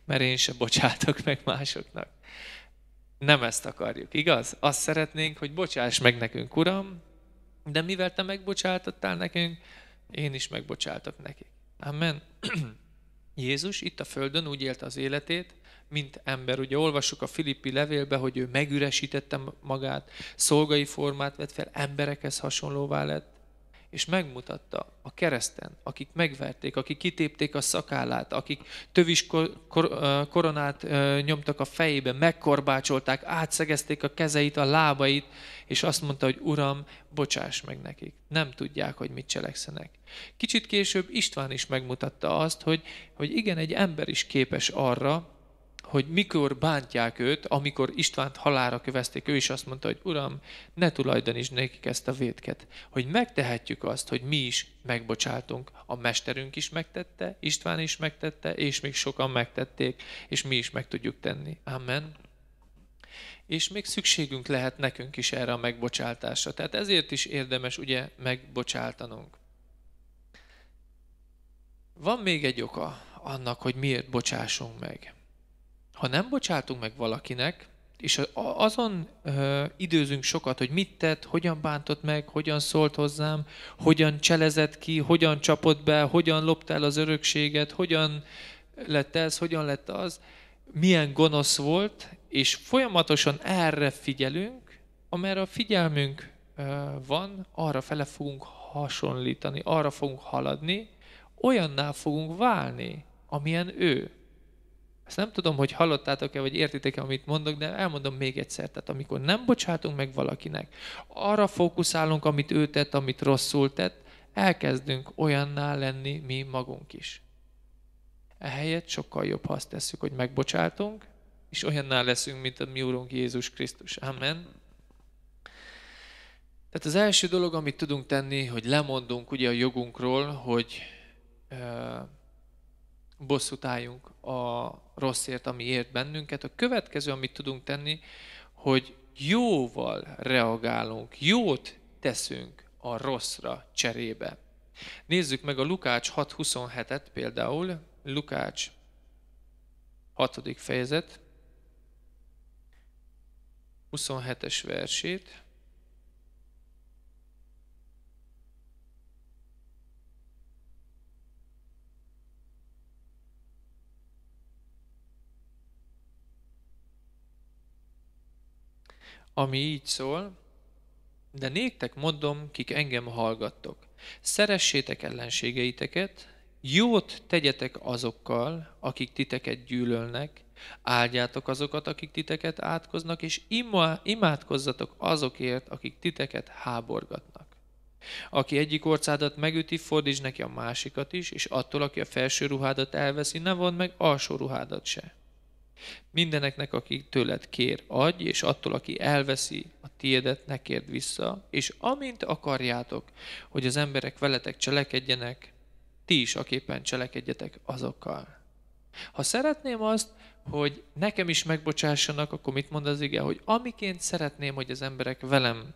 mert én se bocsátok meg másoknak. Nem ezt akarjuk, igaz? Azt szeretnénk, hogy bocsáss meg nekünk, Uram, de mivel te megbocsátottál nekünk, én is megbocsátok nekik. Amen. [clears throat] Jézus itt a földön úgy élte az életét, mint ember. Ugye olvassuk a Filippi levélbe, hogy ő megüresítette magát, szolgai formát vett fel, emberekhez hasonlóvá lett, és megmutatta a kereszten, akik megverték, akik kitépték a szakállát, akik tövis kor- kor- koronát nyomtak a fejébe, megkorbácsolták, átszegezték a kezeit, a lábait, és azt mondta, hogy Uram, bocsáss meg nekik, nem tudják, hogy mit cselekszenek. Kicsit később István is megmutatta azt, hogy, hogy igen, egy ember is képes arra, hogy mikor bántják őt, amikor Istvánt halára kövezték, ő is azt mondta, hogy Uram, ne tulajdonítsd nekik ezt a védket. Hogy megtehetjük azt, hogy mi is megbocsátunk. A mesterünk is megtette, István is megtette, és még sokan megtették, és mi is meg tudjuk tenni. Amen és még szükségünk lehet nekünk is erre a megbocsátásra. Tehát ezért is érdemes ugye megbocsáltanunk. Van még egy oka annak, hogy miért bocsássunk meg ha nem bocsátunk meg valakinek, és azon ö, időzünk sokat, hogy mit tett, hogyan bántott meg, hogyan szólt hozzám, hogyan cselezett ki, hogyan csapott be, hogyan loptál az örökséget, hogyan lett ez, hogyan lett az, milyen gonosz volt, és folyamatosan erre figyelünk, amerre a figyelmünk van, arra fele fogunk hasonlítani, arra fogunk haladni, olyanná fogunk válni, amilyen ő. Ezt nem tudom, hogy hallottátok-e, vagy értitek-e, amit mondok, de elmondom még egyszer. Tehát amikor nem bocsátunk meg valakinek, arra fókuszálunk, amit ő tett, amit rosszul tett, elkezdünk olyanná lenni mi magunk is. Ehelyett sokkal jobb, ha azt tesszük, hogy megbocsátunk, és olyanná leszünk, mint a mi Úrunk Jézus Krisztus. Amen. Tehát az első dolog, amit tudunk tenni, hogy lemondunk ugye a jogunkról, hogy bosszút álljunk a rosszért, ami ért bennünket. A következő, amit tudunk tenni, hogy jóval reagálunk, jót teszünk a rosszra cserébe. Nézzük meg a Lukács 6.27-et például, Lukács 6. fejezet, 27-es versét. ami így szól, de néktek mondom, kik engem hallgattok. Szeressétek ellenségeiteket, jót tegyetek azokkal, akik titeket gyűlölnek, áldjátok azokat, akik titeket átkoznak, és imádkozzatok azokért, akik titeket háborgatnak. Aki egyik orcádat megüti, fordíts neki a másikat is, és attól, aki a felső ruhádat elveszi, ne vond meg alsó ruhádat se. Mindeneknek, aki tőled kér, adj, és attól, aki elveszi a tiédet, ne kérd vissza, és amint akarjátok, hogy az emberek veletek cselekedjenek, ti is aképpen cselekedjetek azokkal. Ha szeretném azt, hogy nekem is megbocsássanak, akkor mit mond az ige, hogy amiként szeretném, hogy az emberek velem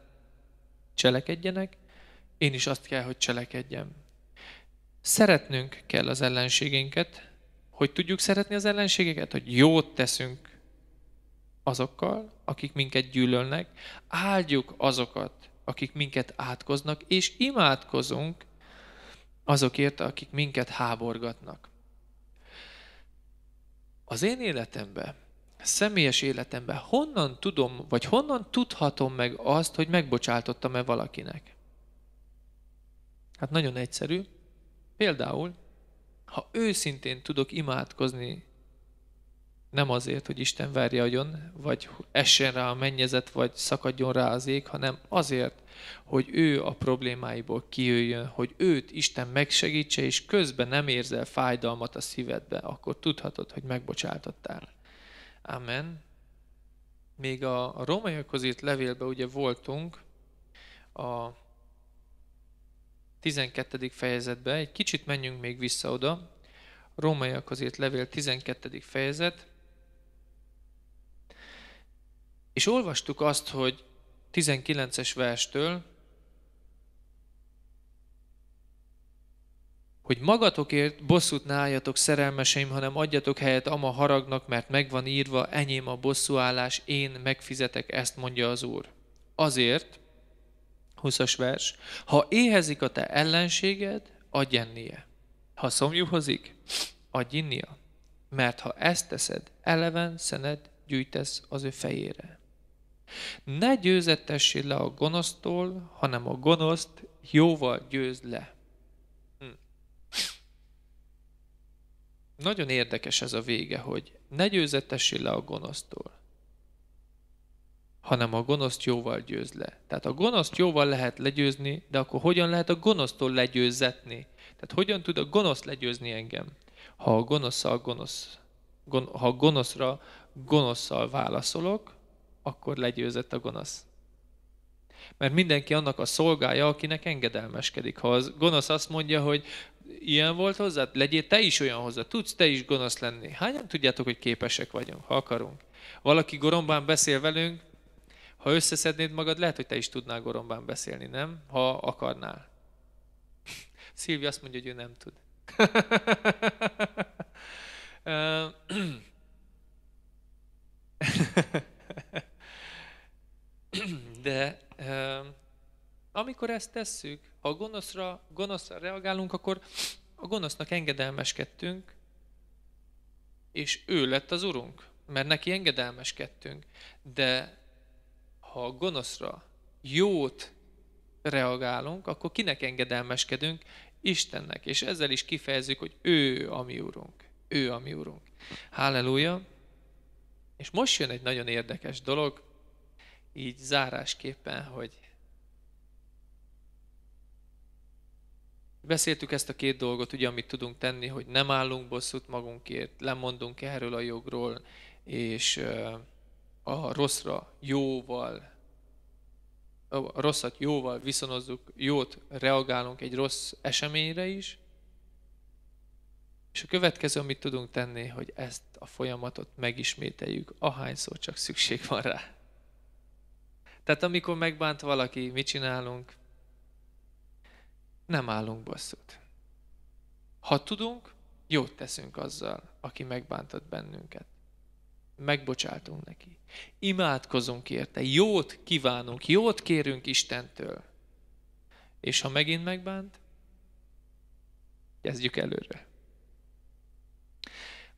cselekedjenek, én is azt kell, hogy cselekedjem. Szeretnünk kell az ellenségénket, hogy tudjuk szeretni az ellenségeket? Hogy jót teszünk azokkal, akik minket gyűlölnek, áldjuk azokat, akik minket átkoznak, és imádkozunk azokért, akik minket háborgatnak. Az én életemben, személyes életemben honnan tudom, vagy honnan tudhatom meg azt, hogy megbocsátottam-e valakinek? Hát nagyon egyszerű. Például ha őszintén tudok imádkozni, nem azért, hogy Isten verje agyon, vagy essen rá a mennyezet, vagy szakadjon rá az ég, hanem azért, hogy ő a problémáiból kijöjjön, hogy őt Isten megsegítse, és közben nem érzel fájdalmat a szívedbe, akkor tudhatod, hogy megbocsátottál. Amen. Még a, a romaiakhoz írt levélben ugye voltunk, a 12. fejezetbe, egy kicsit menjünk még vissza oda, Rómaiak írt levél 12. fejezet, és olvastuk azt, hogy 19-es verstől, hogy magatokért bosszút ne álljatok szerelmeseim, hanem adjatok helyet ama haragnak, mert megvan írva, enyém a bosszúállás, én megfizetek, ezt mondja az Úr. Azért, 20-as vers. Ha éhezik a te ellenséged, adj ennie. Ha szomjúhozik, adj innia. Mert ha ezt teszed, eleven szened gyűjtesz az ő fejére. Ne győzettessél le a gonosztól, hanem a gonoszt jóval győzd le. Hm. Nagyon érdekes ez a vége, hogy ne győzettessél le a gonosztól hanem a gonoszt jóval győz le. Tehát a gonoszt jóval lehet legyőzni, de akkor hogyan lehet a gonosztól legyőzetni? Tehát hogyan tud a gonosz legyőzni engem, ha a gonoszszal gonosz, gon, ha a gonoszra gonoszszal válaszolok, akkor legyőzett a gonosz. Mert mindenki annak a szolgája, akinek engedelmeskedik. Ha az gonosz azt mondja, hogy ilyen volt hozzá, legyél te is olyan hozzá, tudsz te is gonosz lenni. Hányan tudjátok, hogy képesek vagyunk, ha akarunk? Valaki gorombán beszél velünk, ha összeszednéd magad, lehet, hogy te is tudnál gorombán beszélni, nem? Ha akarnál. [laughs] Szilvi azt mondja, hogy ő nem tud. [laughs] [clears throat] De amikor ezt tesszük, ha a gonoszra, gonoszra reagálunk, akkor a gonosznak engedelmeskedtünk, és ő lett az urunk, mert neki engedelmeskedtünk. De ha a gonoszra jót reagálunk, akkor kinek engedelmeskedünk? Istennek. És ezzel is kifejezzük, hogy ő a mi úrunk. Ő a mi úrunk. Halleluja! És most jön egy nagyon érdekes dolog, így zárásképpen, hogy Beszéltük ezt a két dolgot, ugye, amit tudunk tenni, hogy nem állunk bosszút magunkért, lemondunk erről a jogról, és a rosszra jóval, a rosszat jóval viszonozzuk, jót reagálunk egy rossz eseményre is, és a következő, amit tudunk tenni, hogy ezt a folyamatot megismételjük, ahányszor csak szükség van rá. Tehát amikor megbánt valaki, mit csinálunk? Nem állunk bosszút. Ha tudunk, jót teszünk azzal, aki megbántott bennünket megbocsátunk neki. Imádkozunk érte, jót kívánunk, jót kérünk Istentől. És ha megint megbánt, kezdjük előre.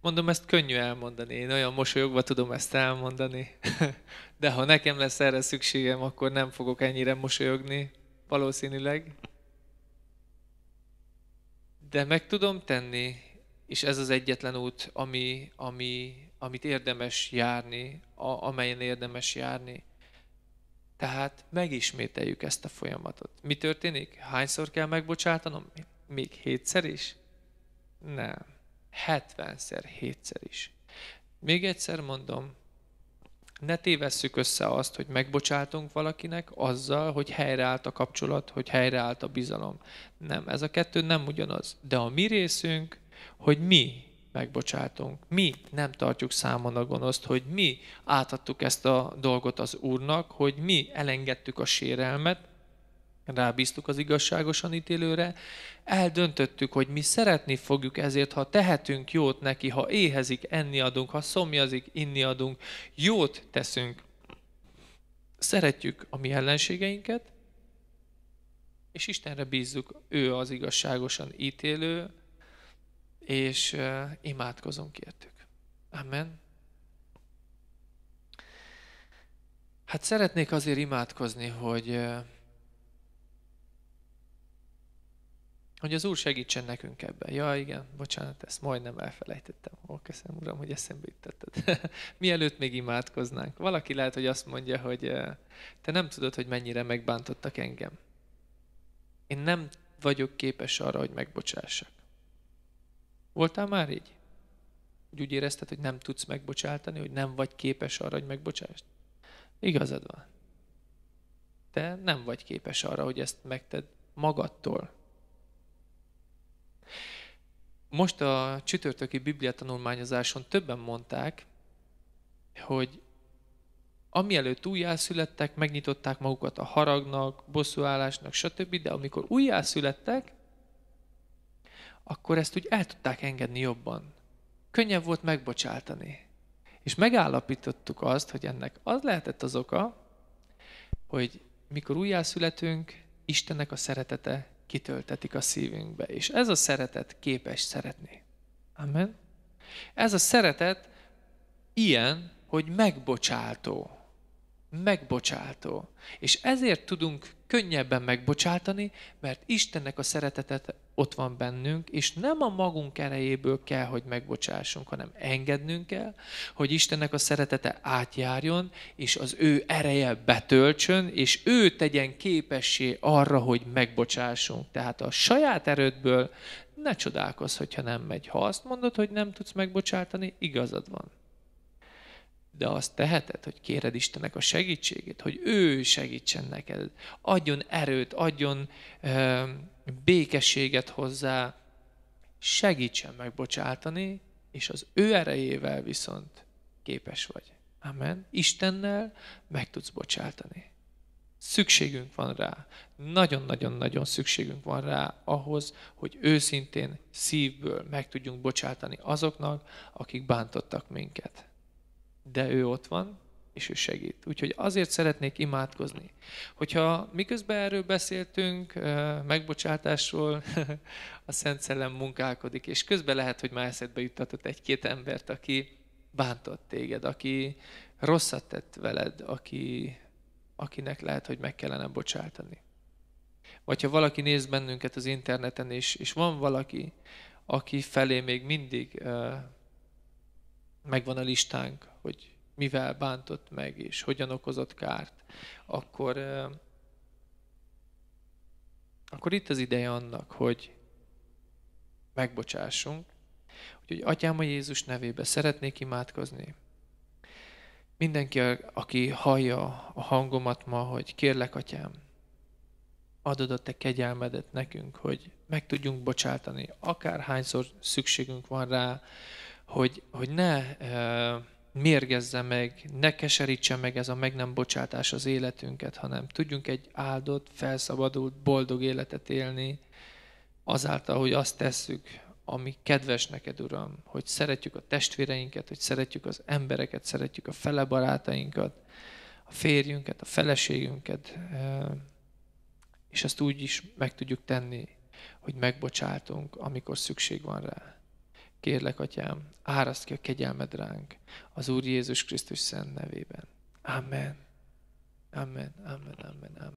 Mondom, ezt könnyű elmondani, én olyan mosolyogva tudom ezt elmondani, [laughs] de ha nekem lesz erre szükségem, akkor nem fogok ennyire mosolyogni, valószínűleg. De meg tudom tenni, és ez az egyetlen út, ami, ami, amit érdemes járni, a, amelyen érdemes járni. Tehát megismételjük ezt a folyamatot. Mi történik? Hányszor kell megbocsátanom? Még hétszer is? Nem. 70-szer, hétszer is. Még egyszer mondom, ne tévesszük össze azt, hogy megbocsátunk valakinek azzal, hogy helyreállt a kapcsolat, hogy helyreállt a bizalom. Nem, ez a kettő nem ugyanaz. De a mi részünk, hogy mi megbocsátunk. Mi nem tartjuk számon a gonoszt, hogy mi átadtuk ezt a dolgot az Úrnak, hogy mi elengedtük a sérelmet, rábíztuk az igazságosan ítélőre, eldöntöttük, hogy mi szeretni fogjuk ezért, ha tehetünk jót neki, ha éhezik, enni adunk, ha szomjazik, inni adunk, jót teszünk. Szeretjük a mi ellenségeinket, és Istenre bízzuk, ő az igazságosan ítélő, és imádkozunk értük. Amen. Hát szeretnék azért imádkozni, hogy, hogy az Úr segítsen nekünk ebben. Ja, igen, bocsánat, ezt majdnem elfelejtettem. Ó, köszönöm, Uram, hogy eszembe juttatted. [laughs] Mielőtt még imádkoznánk. Valaki lehet, hogy azt mondja, hogy te nem tudod, hogy mennyire megbántottak engem. Én nem vagyok képes arra, hogy megbocsássak. Voltál már így? Hogy úgy érezted, hogy nem tudsz megbocsátani, hogy nem vagy képes arra, hogy megbocsást? Igazad van. Te nem vagy képes arra, hogy ezt megted magadtól. Most a csütörtöki bibliatanulmányozáson többen mondták, hogy amielőtt újjászülettek, megnyitották magukat a haragnak, bosszúállásnak, stb., de amikor újjászülettek, akkor ezt úgy el tudták engedni jobban. Könnyebb volt megbocsátani. És megállapítottuk azt, hogy ennek az lehetett az oka, hogy mikor újjászületünk, Istennek a szeretete kitöltetik a szívünkbe. És ez a szeretet képes szeretni. Amen. Ez a szeretet ilyen, hogy megbocsátó. Megbocsátó. És ezért tudunk könnyebben megbocsátani, mert Istennek a szeretetet ott van bennünk, és nem a magunk erejéből kell, hogy megbocsássunk, hanem engednünk kell, hogy Istennek a szeretete átjárjon, és az ő ereje betöltsön, és ő tegyen képessé arra, hogy megbocsássunk. Tehát a saját erődből ne csodálkozz, hogyha nem megy. Ha azt mondod, hogy nem tudsz megbocsátani, igazad van. De azt teheted, hogy kéred Istennek a segítségét, hogy ő segítsen neked, adjon erőt, adjon... Euh, békességet hozzá, segítsen megbocsátani, és az ő erejével viszont képes vagy. Amen. Istennel meg tudsz bocsátani. Szükségünk van rá. Nagyon-nagyon-nagyon szükségünk van rá ahhoz, hogy őszintén szívből meg tudjunk bocsátani azoknak, akik bántottak minket. De ő ott van, és ő segít. Úgyhogy azért szeretnék imádkozni. Hogyha miközben erről beszéltünk, megbocsátásról, [laughs] a Szent Szellem munkálkodik, és közben lehet, hogy már eszedbe juttatott egy-két embert, aki bántott téged, aki rosszat tett veled, aki, akinek lehet, hogy meg kellene bocsátani. Vagy ha valaki néz bennünket az interneten, és, és van valaki, aki felé még mindig uh, megvan a listánk, hogy mivel bántott meg, és hogyan okozott kárt, akkor, akkor itt az ideje annak, hogy megbocsássunk, Úgyhogy Atyám a Jézus nevébe szeretnék imádkozni. Mindenki, aki hallja a hangomat ma, hogy kérlek, Atyám, adod a Te kegyelmedet nekünk, hogy meg tudjunk bocsátani, akárhányszor szükségünk van rá, hogy, hogy ne... E, mérgezze meg, ne keserítse meg ez a meg nem bocsátás az életünket, hanem tudjunk egy áldott, felszabadult, boldog életet élni, azáltal, hogy azt tesszük, ami kedves neked, Uram, hogy szeretjük a testvéreinket, hogy szeretjük az embereket, szeretjük a fele barátainkat, a férjünket, a feleségünket, eh, és ezt úgy is meg tudjuk tenni, hogy megbocsátunk, amikor szükség van rá. Kérlek, Atyám, áraszt ki a kegyelmed ránk az Úr Jézus Krisztus szent nevében. Amen. Amen, amen, amen, amen.